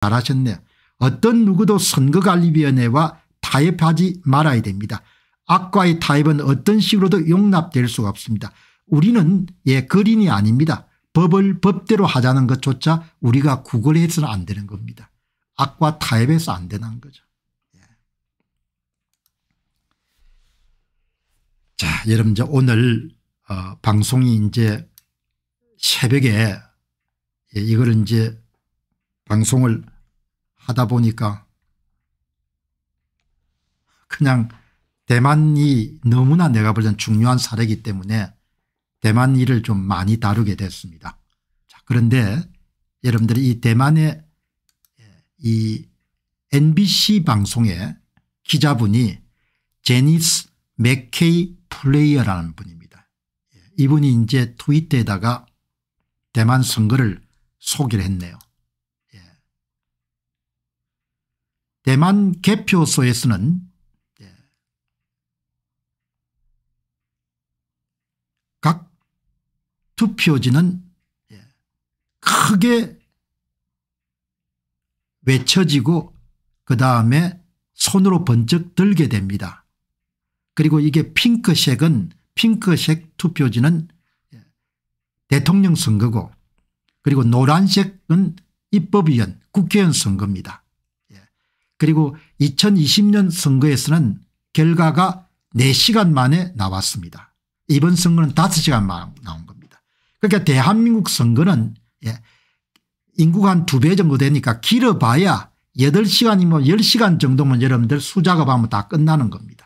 잘하셨네요. 어떤 누구도 선거관리위원회와 타협하지 말아야 됩니다. 악과의 타협은 어떤 식으로도 용납될 수가 없습니다. 우리는 예 거린이 아닙니다. 법을 법대로 하자는 것조차 우리가 구걸해서는 안 되는 겁니다. 악과 타협해서 안 되는 거죠. 예. 자 여러분 이제 오늘 어, 방송이 이제 새벽에 예, 이걸 이제 방송을 하다 보니까 그냥 대만이 너무나 내가 볼 땐 중요한 사례이기 때문에 대만 일을 좀 많이 다루게 됐습니다. 자, 그런데 여러분들이 이 대만의 예, 이 NBC 방송의 기자분이 제니스 맥케이 플레이어라는 분입니다. 예, 이분이 이제 트위터에다가 대만 선거를 소개를 했네요. 대만 개표소에서는 예, 각 투표지는 예, 크게 외쳐지고 그 다음에 손으로 번쩍 들게 됩니다. 그리고 이게 핑크색은 핑크색 투표지는 예, 대통령 선거고 그리고 노란색은 입법위원 국회의원 선거입니다. 그리고 2020년 선거에서는 결과가 4시간 만에 나왔습니다. 이번 선거는 5시간 만에 나온 겁니다. 그러니까 대한민국 선거는 예, 인구가 한두배 정도 되니까 길어봐야 8시간이면 10시간 정도면 여러분들 수작업하면 다 끝나는 겁니다.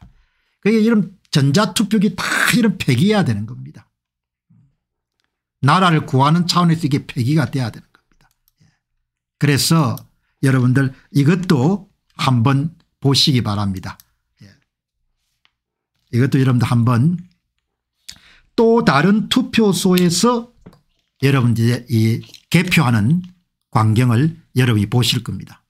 그게 이런 전자투표기 다 이런 폐기해야 되는 겁니다. 나라를 구하는 차원에서 이게 폐기가 돼야 되는 겁니다. 예. 그래서 여러분들 이것도 한번 보시기 바랍니다. 예. 이것도 여러분들 한번 또 다른 투표소에서 여러분들이 개표하는 광경을 여러분이 보실 겁니다.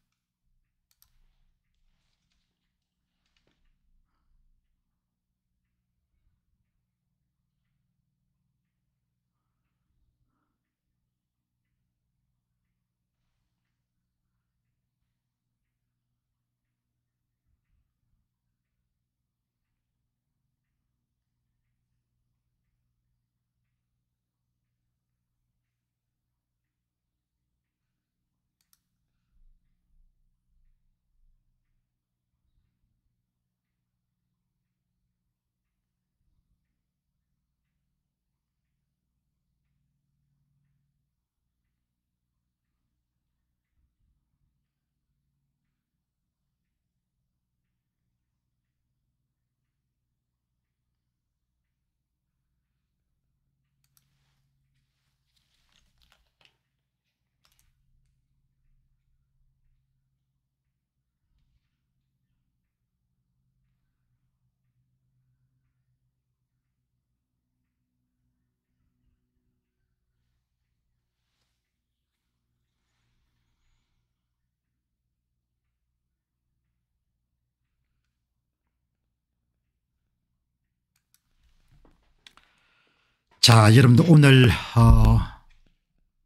자 여러분들 오늘 어,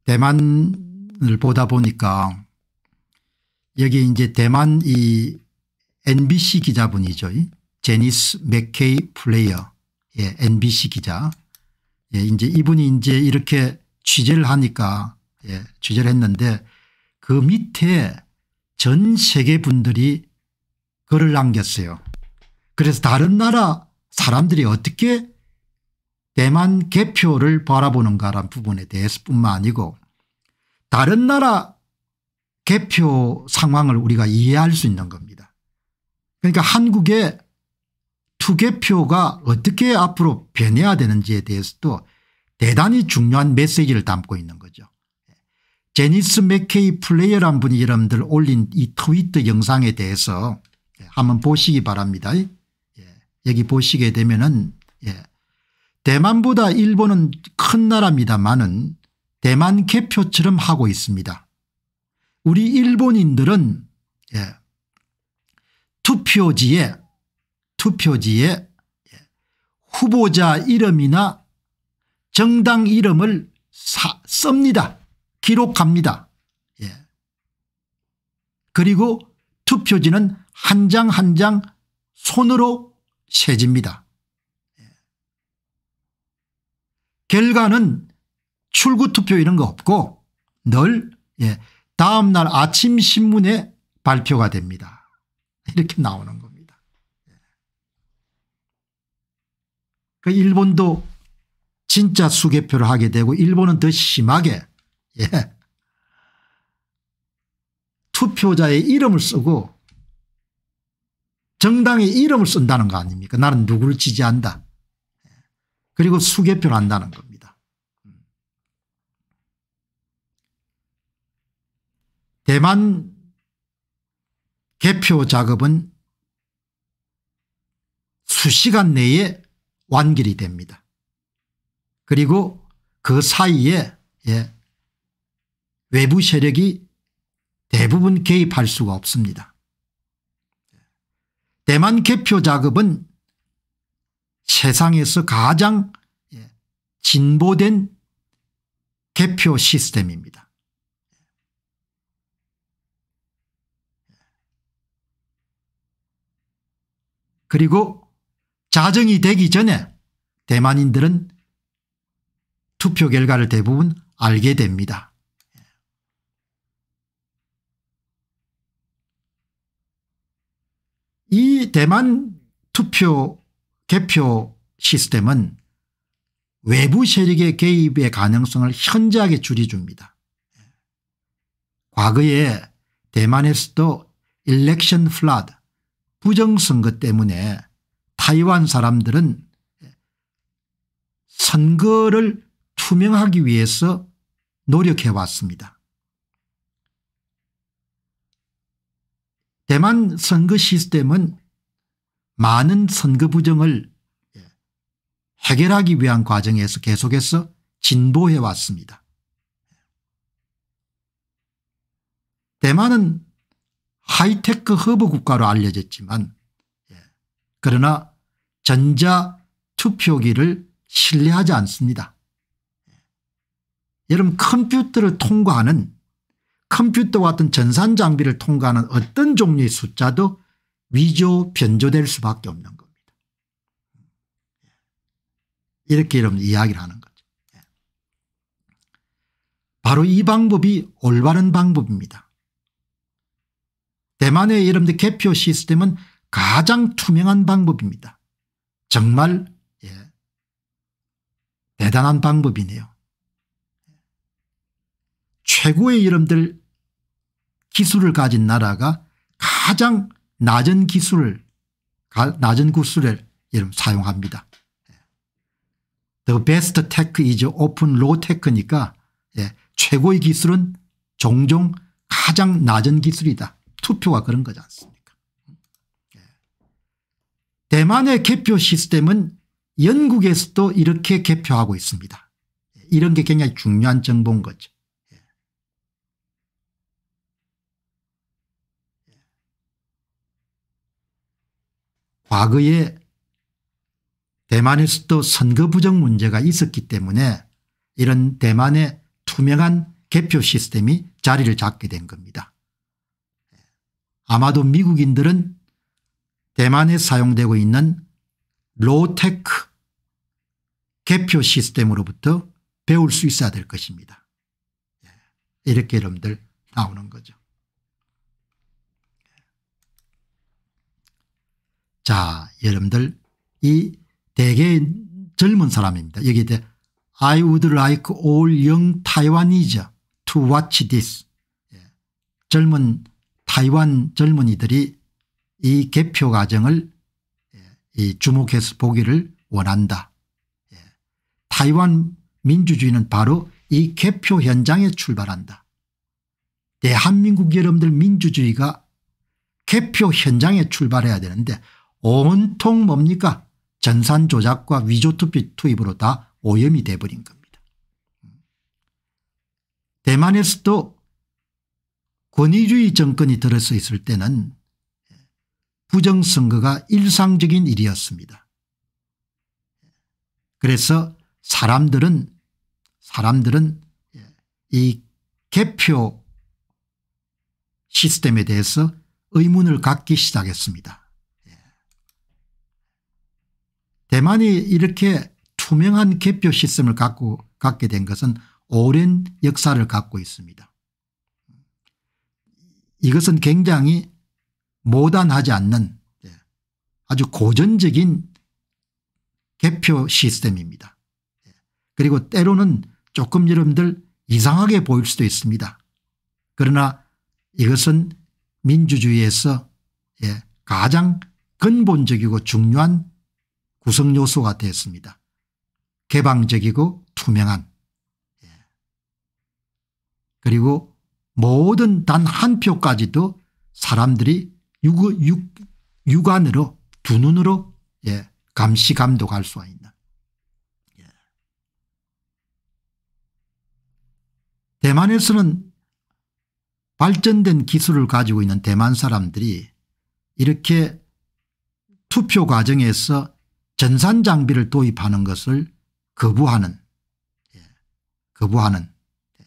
대만을 보다 보니까 여기 이제 대만 이 NBC 기자분이죠. 제니스 맥케이 플레이어 예, NBC 기자 예, 이제 이분이 이제 이렇게 취재를 하니까 예, 취재를 했는데 그 밑에 전 세계 분들이 글을 남겼어요. 그래서 다른 나라 사람들이 어떻게 대만 개표를 바라보는가란 부분에 대해서뿐만 아니고 다른 나라 개표 상황을 우리가 이해할 수 있는 겁니다. 그러니까 한국의 투개표가 어떻게 앞으로 변해야 되는지에 대해서도 대단히 중요한 메시지를 담고 있는 거죠. 제니스 맥케이 플레이어란 분이 여러분들 올린 이트위터 영상에 대해서 한번 보시기 바랍니다. 예, 여기 보시게 되면은 예. 대만보다 일본은 큰 나라입니다만은 대만 개표처럼 하고 있습니다. 우리 일본인들은 예, 투표지에 투표지에 예, 후보자 이름이나 정당 이름을 사, 씁니다. 기록합니다. 예. 그리고 투표지는 한 장 한 장 손으로 세집니다. 결과는 출구투표 이런 거 없고 늘 예, 다음날 아침 신문에 발표가 됩니다. 이렇게 나오는 겁니다. 예. 그 일본도 진짜 수개표를 하게 되고 일본은 더 심하게 예. 투표자의 이름을 쓰고 정당의 이름을 쓴다는 거 아닙니까 나는 누구를 지지한다 그리고 수개표를 한다는 겁니다. 대만 개표 작업은 수시간 내에 완결이 됩니다. 그리고 그 사이에 예, 외부 세력이 대부분 개입할 수가 없습니다. 대만 개표 작업은 세상에서 가장 예, 진보된 개표 시스템입니다. 그리고 자정이 되기 전에 대만인들은 투표 결과를 대부분 알게 됩니다. 이 대만 투표 개표 시스템은 외부 세력의 개입의 가능성을 현저하게 줄여줍니다. 과거에 대만에서도 일렉션 플라드 부정선거 때문에 타이완 사람들은 선거를 투명하기 위해서 노력해 왔습니다. 대만 선거 시스템은 많은 선거 부정을 예. 해결하기 위한 과정에서 계속해서 진보해 왔습니다. 대만은 하이테크 허브 국가로 알려졌지만 예. 그러나 전자투표기를 신뢰하지 않습니다. 예. 여러분 컴퓨터를 통과하는 컴퓨터와 같은 전산 장비를 통과하는 어떤 종류의 숫자도 위조 변조될 수밖에 없는 겁니다. 이렇게 여러분 이야기를 하는 거죠. 바로 이 방법이 올바른 방법입니다. 대만의 여러분들 개표 시스템은 가장 투명한 방법입니다. 정말 예. 대단한 방법이네요. 최고의 여러분들 기술을 가진 나라가 가장 낮은 기술을 낮은 구술을 예를 사용합니다. 예. The best tech is often low tech니까 예, 최고의 기술은 종종 가장 낮은 기술이다. 투표가 그런 거지 않습니까 예. 대만의 개표 시스템은 영국에서도 이렇게 개표하고 있습니다. 예, 이런 게 굉장히 중요한 정보인 거죠. 과거에 대만에서도 선거 부정 문제가 있었기 때문에 이런 대만의 투명한 개표 시스템이 자리를 잡게 된 겁니다. 아마도 미국인들은 대만에 사용되고 있는 로테크 개표 시스템으로부터 배울 수 있어야 될 것입니다. 예, 이렇게 여러분들 나오는 거죠. 자 여러분들 이 대개 젊은 사람입니다. 여기에 I would like all young Taiwanese to watch this. 예. 젊은 타이완 젊은이들이 이 개표 과정을 예, 주목해서 보기를 원한다. 예. 타이완 민주주의는 바로 이 개표 현장에 출발한다. 대한민국 여러분들 민주주의가 개표 현장에 출발해야 되는데 온통 뭡니까 전산 조작과 위조 투입으로 다 오염이 돼버린 겁니다. 대만에서도 권위주의 정권이 들어서 있을 때는 부정선거가 일상적인 일이었습니다. 그래서 사람들은 사람들은 이 개표 시스템에 대해서 의문을 갖기 시작했습니다. 대만이 이렇게 투명한 개표 시스템을 갖고 갖게 된 것은 오랜 역사를 갖고 있습니다. 이것은 굉장히 모단하지 않는 예, 아주 고전적인 개표 시스템입니다. 예, 그리고 때로는 조금 여러분들 이상하게 보일 수도 있습니다. 그러나 이것은 민주주의에서 예, 가장 근본적이고 중요한 구성 요소가 되었습니다. 개방적이고 투명한 예. 그리고 모든 단 한 표까지도 사람들이 육, 육, 육안으로 두 눈으로 예, 감시 감독할 수가 있는 예. 대만에서는 발전된 기술을 가지고 있는 대만 사람들이 이렇게 투표 과정에서 전산 장비를 도입하는 것을 거부하는 예, 거부하는 예,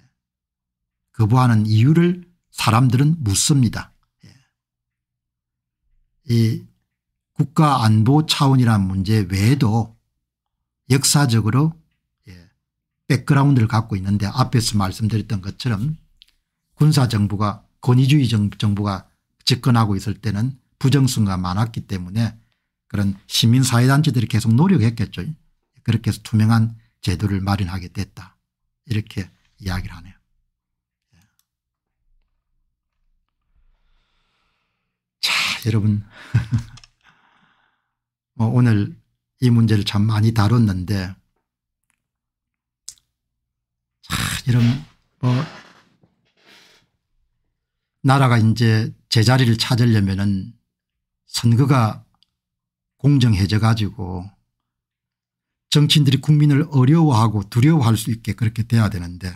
거부하는 이유를 사람들은 묻습니다. 예. 이 국가 안보 차원이라는 문제 외에도 역사적으로 백그라운드를 갖고 있는데 앞에서 말씀드렸던 것처럼 군사정부가 권위주의 정부가 집권하고 있을 때는 부정순가 많았기 때문에 그런 시민사회단체들이 계속 노력했겠죠. 그렇게 해서 투명한 제도를 마련하게 됐다. 이렇게 이야기를 하네요. 예. 자 여러분 뭐 오늘 이 문제를 참 많이 다뤘는데 자, 이런 뭐 나라가 이제 제자리를 찾으려면 선거가 공정해져 가지고 정치인들이 국민을 어려워하고 두려워할 수 있게 그렇게 돼야 되는데